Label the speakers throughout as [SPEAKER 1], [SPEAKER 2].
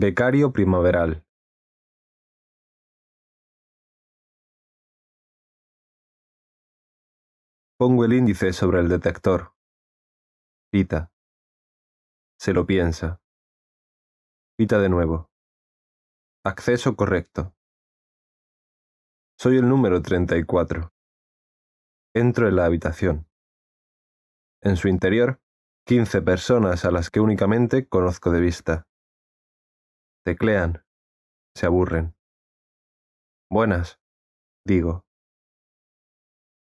[SPEAKER 1] Becario primaveral. Pongo el índice sobre el detector. Pita. Se lo piensa. Pita de nuevo. Acceso correcto. Soy el número 34. Entro en la habitación. En su interior, 15 personas a las que únicamente conozco de vista. Teclean. Se aburren. Buenas, digo.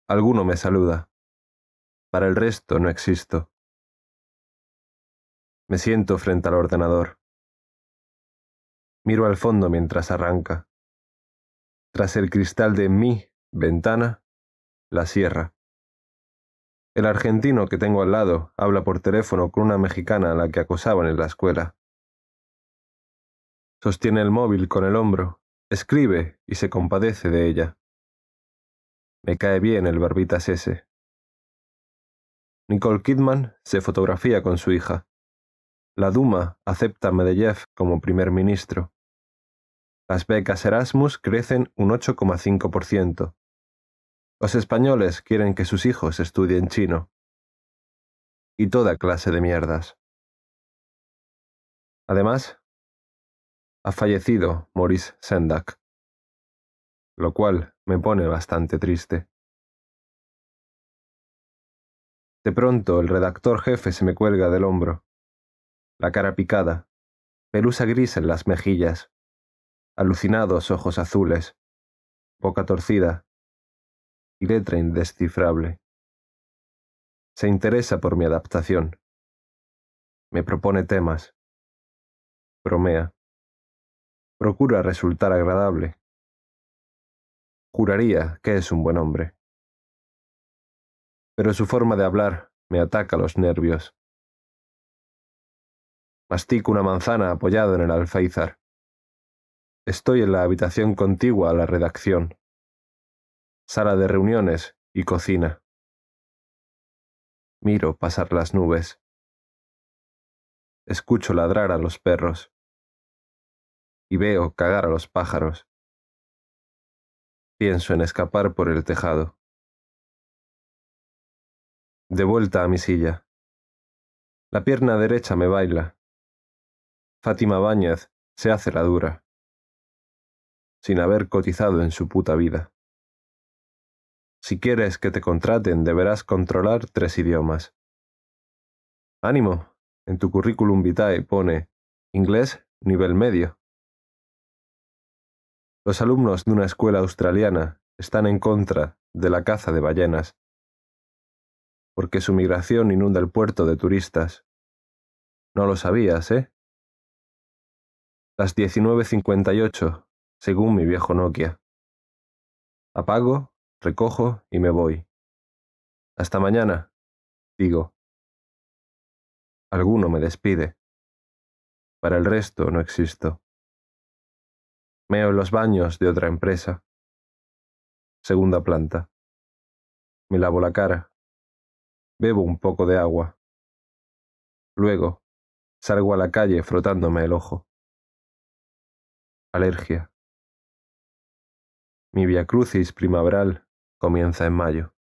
[SPEAKER 1] Alguno me saluda. Para el resto no existo. Me siento frente al ordenador. Miro al fondo mientras arranca. Tras el cristal de mi ventana, la sierra.
[SPEAKER 2] El argentino que tengo al lado habla por teléfono con una mexicana a la que acosaban en la escuela.
[SPEAKER 1] Sostiene el móvil con el hombro, escribe y se compadece de ella. Me cae bien el barbitas ese.
[SPEAKER 2] Nicole Kidman se fotografía con su hija. La Duma acepta a como primer ministro. Las becas Erasmus crecen un 8,5%. Los españoles quieren que sus hijos estudien
[SPEAKER 1] chino. Y toda clase de mierdas. Además, ha fallecido Maurice Sendak, lo cual me pone bastante triste. De pronto el redactor jefe se me cuelga del hombro, la cara
[SPEAKER 2] picada, pelusa gris en las mejillas, alucinados ojos azules,
[SPEAKER 1] boca torcida y letra indescifrable. Se interesa por mi adaptación. Me propone temas. Bromea. Procura resultar agradable. Juraría que es un buen hombre. Pero su forma de hablar me ataca los nervios. Mastico
[SPEAKER 2] una manzana apoyado en el alféizar. Estoy en la habitación contigua a la
[SPEAKER 1] redacción, sala de reuniones y cocina. Miro pasar las nubes. Escucho ladrar a los perros y veo cagar a los pájaros. Pienso en escapar por el tejado. De vuelta a mi silla. La pierna derecha me baila. Fátima Báñez se hace la dura, sin haber cotizado
[SPEAKER 2] en su puta vida. Si quieres que te contraten, deberás controlar
[SPEAKER 1] tres idiomas. Ánimo, en tu currículum vitae pone inglés nivel medio. Los alumnos de
[SPEAKER 2] una escuela australiana están en contra de la caza de ballenas porque su migración inunda el puerto de turistas. No lo sabías, ¿eh?
[SPEAKER 1] Las 19.58, según mi viejo Nokia. Apago, recojo y me voy. Hasta mañana, digo. Alguno me despide. Para el resto no existo. Meo en los baños de otra empresa. Segunda planta. Me lavo la cara. Bebo un poco de agua. Luego, salgo a la calle frotándome el ojo. Alergia. Mi viacrucis primaveral comienza en mayo.